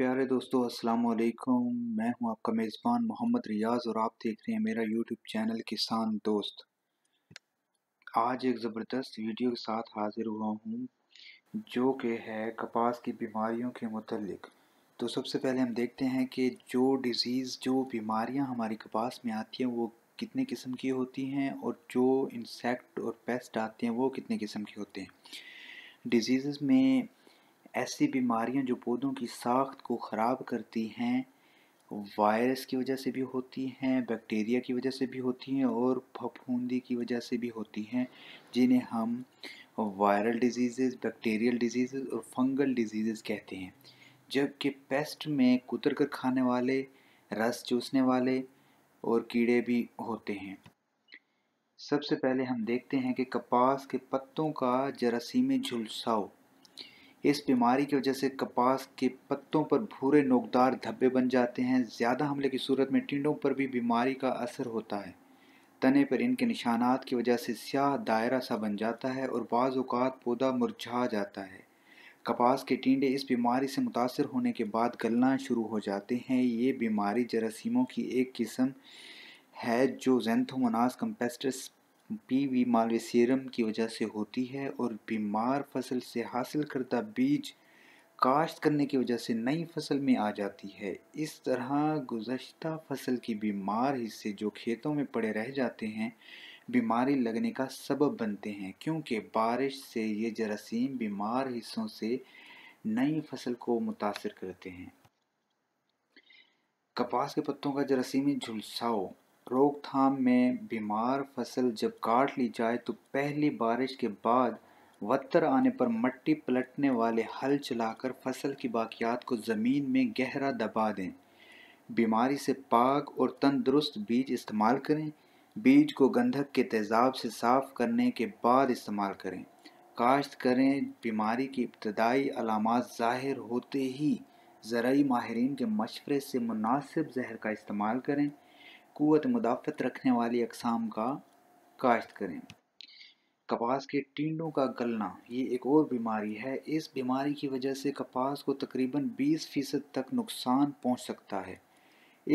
प्यारे दोस्तों अस्सलाम वालेकुम मैं हूं आपका मेज़बान मोहम्मद रियाज़ और आप देख रहे हैं मेरा यूट्यूब चैनल किसान दोस्त आज एक ज़बरदस्त वीडियो के साथ हाज़िर हुआ हूं जो कि है कपास की बीमारियों के मतलब तो सबसे पहले हम देखते हैं कि जो डिज़ीज़ जो बीमारियां हमारी कपास में आती हैं वो कितने किस्म की होती हैं और जो इंसेक्ट और पेस्ट आते हैं वो कितने किस्म के होते हैं डिजीज़ में ऐसी बीमारियां जो पौधों की साख्त को ख़राब करती हैं वायरस की वजह से भी होती हैं बैक्टीरिया की वजह से भी होती हैं और फफूंदी की वजह से भी होती हैं जिन्हें हम वायरल डिजीज़ बैक्टीरियल डिजीज़ और फंगल डिजीज़ कहते हैं जबकि पेस्ट में कुतर कर खाने वाले रस चूसने वाले और कीड़े भी होते हैं सबसे पहले हम देखते हैं कि कपास के पत्तों का जरासीमी झुलसाओ इस बीमारी की वजह से कपास के पत्तों पर भूरे नोकदार धब्बे बन जाते हैं ज़्यादा हमले की सूरत में टिंडों पर भी बीमारी का असर होता है तने पर इनके निशानात की वजह से स्याह दायरा सा बन जाता है और बाज़ात पौधा मुरझा जाता है कपास के टिंडे इस बीमारी से मुतासर होने के बाद गलना शुरू हो जाते हैं ये बीमारी जरासीमों की एक किस्म है जो जेंथोमनास कम्पेस्टस बी वी मालवेसियरम की वजह से होती है और बीमार फसल से हासिल करता बीज काश्त करने की वजह से नई फसल में आ जाती है इस तरह गुजशत फसल की बीमार हिस्से जो खेतों में पड़े रह जाते हैं बीमारी लगने का सबब बनते हैं क्योंकि बारिश से ये जरासीम बीमार हिस्सों से नई फसल को मुतासर करते हैं कपास के पत्तों का जरासीमी झुलसाओ रोकथाम में बीमार फसल जब काट ली जाए तो पहली बारिश के बाद वत्तर आने पर मट्टी पलटने वाले हल चलाकर फसल की बाकियात को ज़मीन में गहरा दबा दें बीमारी से पाक और तंदुरुस्त बीज इस्तेमाल करें बीज को गंधक के तेज़ाब से साफ़ करने के बाद इस्तेमाल करें काश्त करें बीमारी की इब्तदाई अलामत ज़ाहिर होते ही ज़रूरी माहरीन के मशवरे से मुनासिब जहर का इस्तेमाल करें कुत मुदाफ़त रखने वाली अकसाम का काश्त करें कपास के टींडों का गलना ये एक और बीमारी है इस बीमारी की वजह से कपास को तकरीबन 20 फ़ीसद तक नुकसान पहुंच सकता है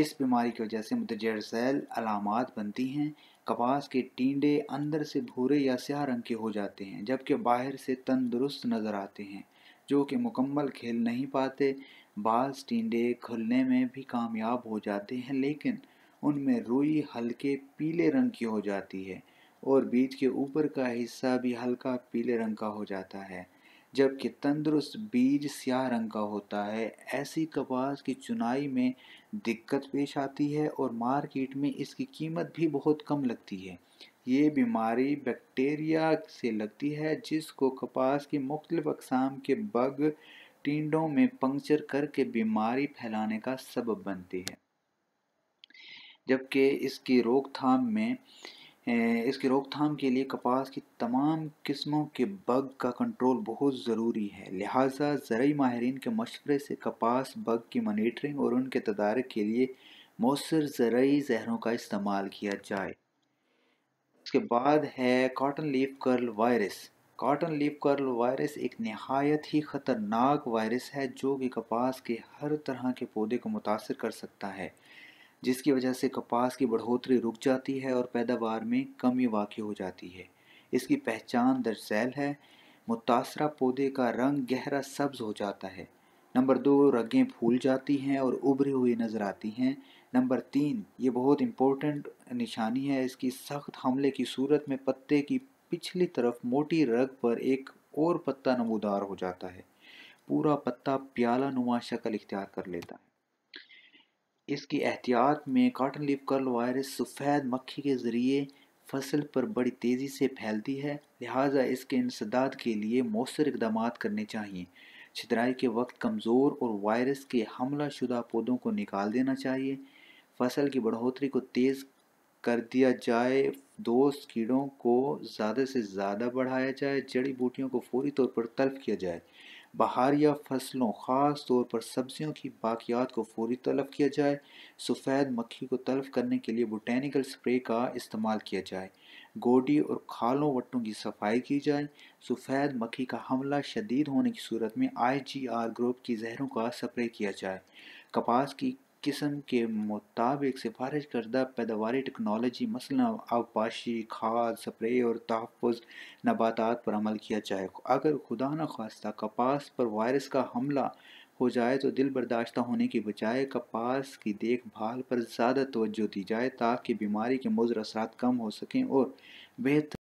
इस बीमारी की वजह से मुतजर झैल अलामत बनती हैं कपास के टींडे अंदर से भूरे या स्याह रंग के हो जाते हैं जबकि बाहर से तंदुरुस्त नज़र आते हैं जो कि मुकम्मल खेल नहीं पाते बाल टींडे खुलने में भी कामयाब हो जाते हैं लेकिन उनमें रुई हल्के पीले रंग की हो जाती है और बीज के ऊपर का हिस्सा भी हल्का पीले रंग का हो जाता है जबकि तंदुरुस्त बीज स्याह रंग का होता है ऐसी कपास की चुनाई में दिक्कत पेश आती है और मार्केट में इसकी कीमत भी बहुत कम लगती है ये बीमारी बैक्टीरिया से लगती है जिसको कपास की मुख्तलिफ अकसाम के बग टीडों में पंक्चर करके बीमारी फैलाने का सबब बनती है जबकि इसकी रोकथाम में इसकी रोकथाम के लिए कपास की तमाम किस्मों के बग का कंट्रोल बहुत ज़रूरी है लिहाजा ज़रूरी माहरीन के मशवरे से कपास बग की मॉनिटरिंग और उनके तदारक के लिए मौसर ज़रूरी जहरों का इस्तेमाल किया जाए इसके बाद है cotton leaf curl virus cotton leaf curl virus एक नहायत ही ख़तरनाक वायरस है जो कि कपास के हर तरह के पौधे को मुतासर कर सकता है जिसकी वजह से कपास की बढ़ोतरी रुक जाती है और पैदावार में कमी वाक़ हो जाती है इसकी पहचान दरअसल है मुतासरा पौधे का रंग गहरा सब्ज हो जाता है नंबर दो रगें फूल जाती हैं और उभरी हुई नज़र आती हैं नंबर तीन ये बहुत इम्पोर्टेंट निशानी है इसकी सख्त हमले की सूरत में पत्ते की पिछली तरफ मोटी रग पर एक और पत्ता नमोदार हो जाता है पूरा पत्ता प्याला नुमा शक्ल इख्तियार कर लेता है इसकी एहतियात में काटन लीफ कर्ल वायरस सफ़ेद मक्खी के ज़रिए फसल पर बड़ी तेज़ी से फैलती है लिहाजा इसके इंसदाद के लिए मौसर इकदाम करने चाहिए छतराई के वक्त कमज़ोर और वायरस के हमला शुदा पौधों को निकाल देना चाहिए फसल की बढ़ोतरी को तेज़ कर दिया जाए दोस्त कीड़ों को ज़्यादा से ज़्यादा बढ़ाया जाए जड़ी बूटियों को फौरी तौर पर तल्फ किया जाए बहारिया फसलों ख़ास तौर पर सब्जियों की बाकियात को फौरी तलब किया जाए सफ़ेद मक्खी को तलफ करने के लिए बोटैनिकल स्प्रे का इस्तेमाल किया जाए गोडी और खालों वट्टों की सफाई की जाए सफ़ेद मक्खी का हमला शदीद होने की सूरत में आई जी आर ग्रुप की जहरों का स्प्रे किया जाए कपास की किस्म के मुताबिक सिफारिश करदा पैदावारी टेक्नोलॉजी मसल आबपाशी खाद स्प्रे और तहफ़ नबातात पर अमल किया जाए अगर खुदा न खास्ता कपास पर वायरस का हमला हो जाए तो दिल बर्दाश्त होने की बजाय कपास की देखभाल पर ज़्यादा तोज्जो दी जाए ताकि बीमारी के मुजर असरा कम हो सकें और बेहतर